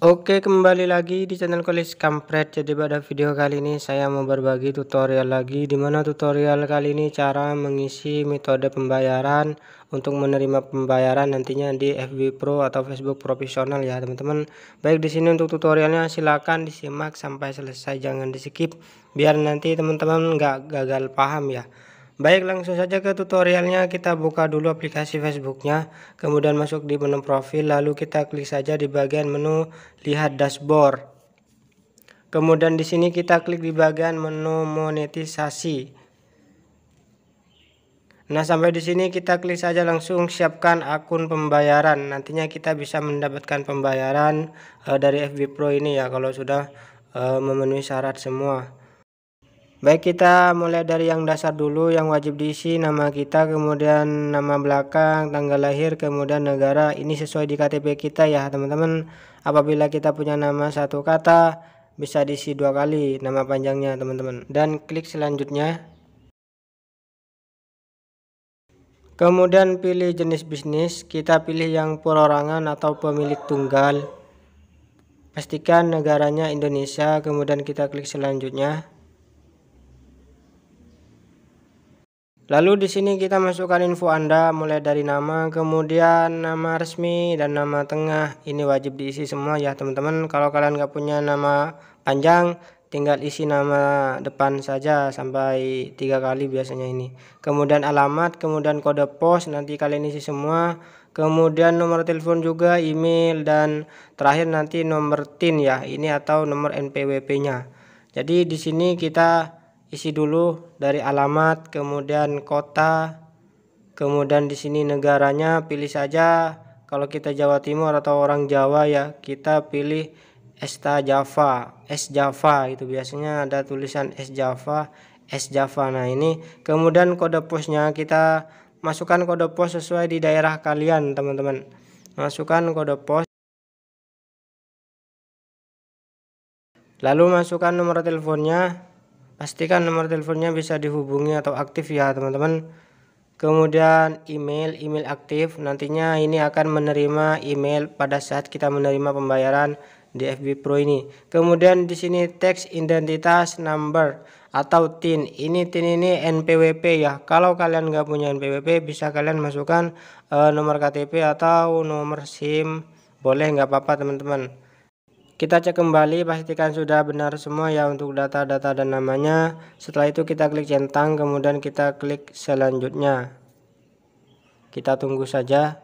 Oke kembali lagi di channel Kolis Kampret Jadi pada video kali ini saya mau berbagi tutorial lagi Dimana tutorial kali ini cara mengisi metode pembayaran Untuk menerima pembayaran nantinya di FB Pro atau Facebook Profesional ya teman-teman Baik di sini untuk tutorialnya silahkan disimak sampai selesai Jangan di skip biar nanti teman-teman nggak gagal paham ya Baik langsung saja ke tutorialnya kita buka dulu aplikasi Facebooknya kemudian masuk di menu profil lalu kita klik saja di bagian menu lihat dashboard kemudian di sini kita klik di bagian menu monetisasi Nah sampai di sini kita klik saja langsung siapkan akun pembayaran nantinya kita bisa mendapatkan pembayaran uh, dari FB Pro ini ya kalau sudah uh, memenuhi syarat semua Baik kita mulai dari yang dasar dulu yang wajib diisi nama kita kemudian nama belakang tanggal lahir kemudian negara ini sesuai di KTP kita ya teman-teman apabila kita punya nama satu kata bisa diisi dua kali nama panjangnya teman-teman dan klik selanjutnya kemudian pilih jenis bisnis kita pilih yang perorangan atau pemilik tunggal pastikan negaranya Indonesia kemudian kita klik selanjutnya Lalu di sini kita masukkan info Anda mulai dari nama, kemudian nama resmi dan nama tengah. Ini wajib diisi semua ya teman-teman. Kalau kalian nggak punya nama panjang, tinggal isi nama depan saja sampai tiga kali biasanya ini. Kemudian alamat, kemudian kode pos nanti kalian isi semua. Kemudian nomor telepon juga, email dan terakhir nanti nomor TIN ya. Ini atau nomor NPWP-nya. Jadi di sini kita isi dulu dari alamat kemudian kota kemudian di sini negaranya pilih saja kalau kita Jawa Timur atau orang Jawa ya kita pilih Esta Java es Java itu biasanya ada tulisan es Java es Java nah ini kemudian kode posnya kita masukkan kode pos sesuai di daerah kalian teman-teman masukkan kode pos lalu masukkan nomor teleponnya pastikan nomor teleponnya bisa dihubungi atau aktif ya teman-teman kemudian email email aktif nantinya ini akan menerima email pada saat kita menerima pembayaran di FB Pro ini kemudian di sini teks identitas number atau tin ini tin ini NPWP ya kalau kalian nggak punya NPWP bisa kalian masukkan uh, nomor KTP atau nomor SIM boleh nggak apa-apa teman-teman kita cek kembali, pastikan sudah benar semua ya untuk data-data dan namanya. Setelah itu kita klik centang, kemudian kita klik selanjutnya. Kita tunggu saja.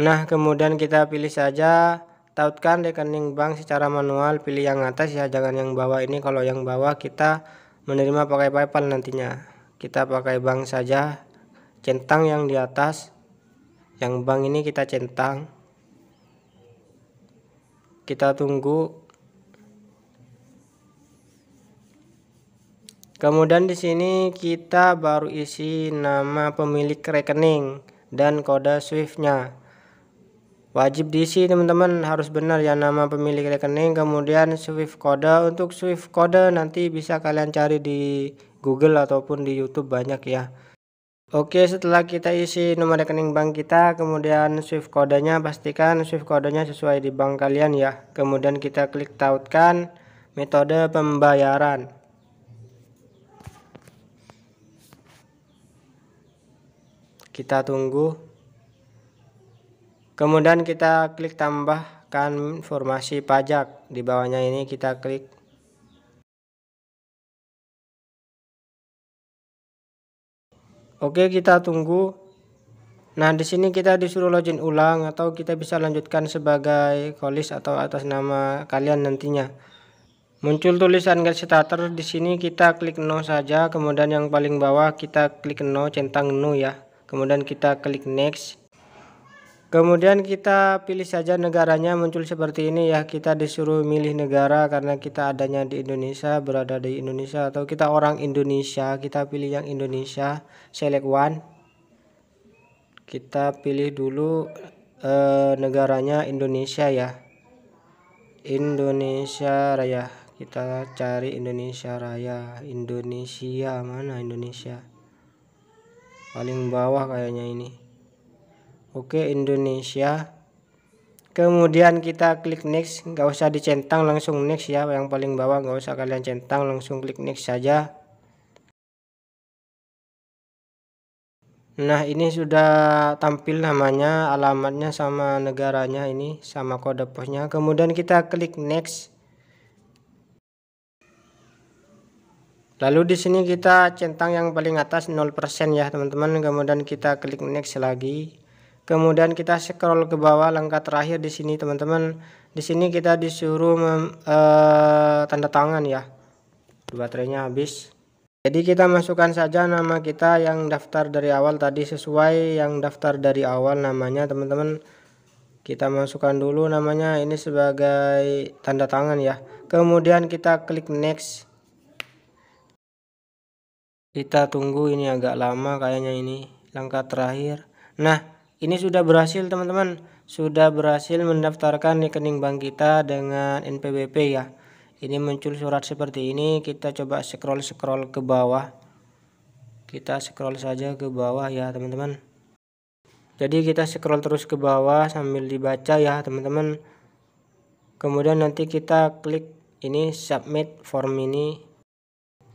Nah, kemudian kita pilih saja tautkan rekening bank secara manual, pilih yang atas ya, jangan yang bawah ini. Kalau yang bawah kita menerima pakai PayPal nantinya. Kita pakai bank saja, centang yang di atas. Yang bank ini kita centang kita tunggu kemudian di sini kita baru isi nama pemilik rekening dan kode Swift-nya. wajib diisi teman-teman harus benar ya nama pemilik rekening kemudian swift kode untuk swift kode nanti bisa kalian cari di Google ataupun di YouTube banyak ya Oke, setelah kita isi nomor rekening bank kita, kemudian SWIFT kodenya, pastikan SWIFT kodenya sesuai di bank kalian ya. Kemudian kita klik tautkan metode pembayaran. Kita tunggu. Kemudian kita klik tambahkan informasi pajak. Di bawahnya ini kita klik Oke, kita tunggu. Nah, di sini kita disuruh login ulang atau kita bisa lanjutkan sebagai kolis atau atas nama kalian nantinya. Muncul tulisan get starter di sini kita klik no saja, kemudian yang paling bawah kita klik no centang no ya. Kemudian kita klik next. Kemudian kita pilih saja negaranya muncul seperti ini ya. Kita disuruh milih negara karena kita adanya di Indonesia, berada di Indonesia atau kita orang Indonesia, kita pilih yang Indonesia, select one. Kita pilih dulu eh, negaranya Indonesia ya. Indonesia Raya. Kita cari Indonesia Raya. Indonesia mana Indonesia? Paling bawah kayaknya ini oke Indonesia kemudian kita klik next nggak usah dicentang langsung next ya yang paling bawah nggak usah kalian centang langsung klik next saja nah ini sudah tampil namanya alamatnya sama negaranya ini sama kode posnya kemudian kita klik next lalu di sini kita centang yang paling atas 0% ya teman-teman kemudian kita klik next lagi Kemudian kita scroll ke bawah langkah terakhir di sini teman-teman. Di sini kita disuruh mem, e, tanda tangan ya. Baterainya habis. Jadi kita masukkan saja nama kita yang daftar dari awal tadi sesuai yang daftar dari awal namanya teman-teman. Kita masukkan dulu namanya ini sebagai tanda tangan ya. Kemudian kita klik next. Kita tunggu ini agak lama kayaknya ini langkah terakhir. Nah, ini sudah berhasil teman-teman sudah berhasil mendaftarkan rekening bank kita dengan NPWP ya ini muncul surat seperti ini kita coba scroll-scroll ke bawah kita scroll saja ke bawah ya teman-teman jadi kita scroll terus ke bawah sambil dibaca ya teman-teman kemudian nanti kita klik ini submit form ini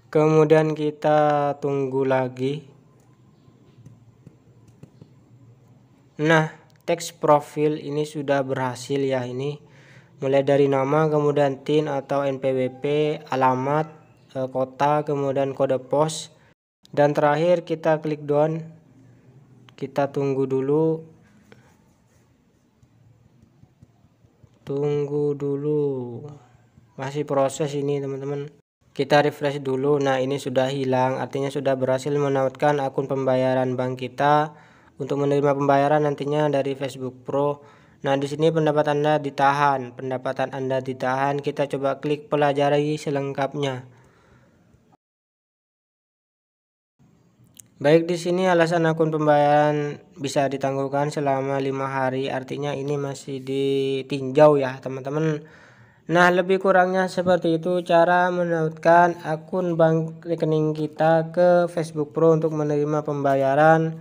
kemudian kita tunggu lagi Nah, teks profil ini sudah berhasil ya ini. Mulai dari nama, kemudian TIN atau NPWP, alamat, eh, kota, kemudian kode pos. Dan terakhir kita klik down. Kita tunggu dulu. Tunggu dulu. Masih proses ini, teman-teman kita refresh dulu nah ini sudah hilang artinya sudah berhasil menautkan akun pembayaran bank kita untuk menerima pembayaran nantinya dari Facebook Pro. Nah, di sini pendapat Anda ditahan. Pendapatan Anda ditahan. Kita coba klik pelajari selengkapnya. Baik di sini alasan akun pembayaran bisa ditangguhkan selama lima hari artinya ini masih ditinjau ya teman-teman Nah lebih kurangnya seperti itu cara menautkan akun bank rekening kita ke Facebook Pro untuk menerima pembayaran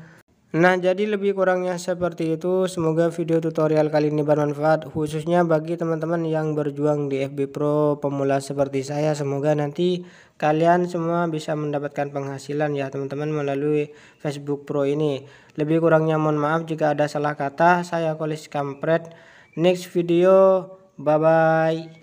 Nah jadi lebih kurangnya seperti itu Semoga video tutorial kali ini bermanfaat Khususnya bagi teman-teman yang berjuang di FB Pro pemula seperti saya Semoga nanti kalian semua bisa mendapatkan penghasilan ya teman-teman melalui Facebook Pro ini Lebih kurangnya mohon maaf jika ada salah kata Saya Kolis Kampret Next video bye bye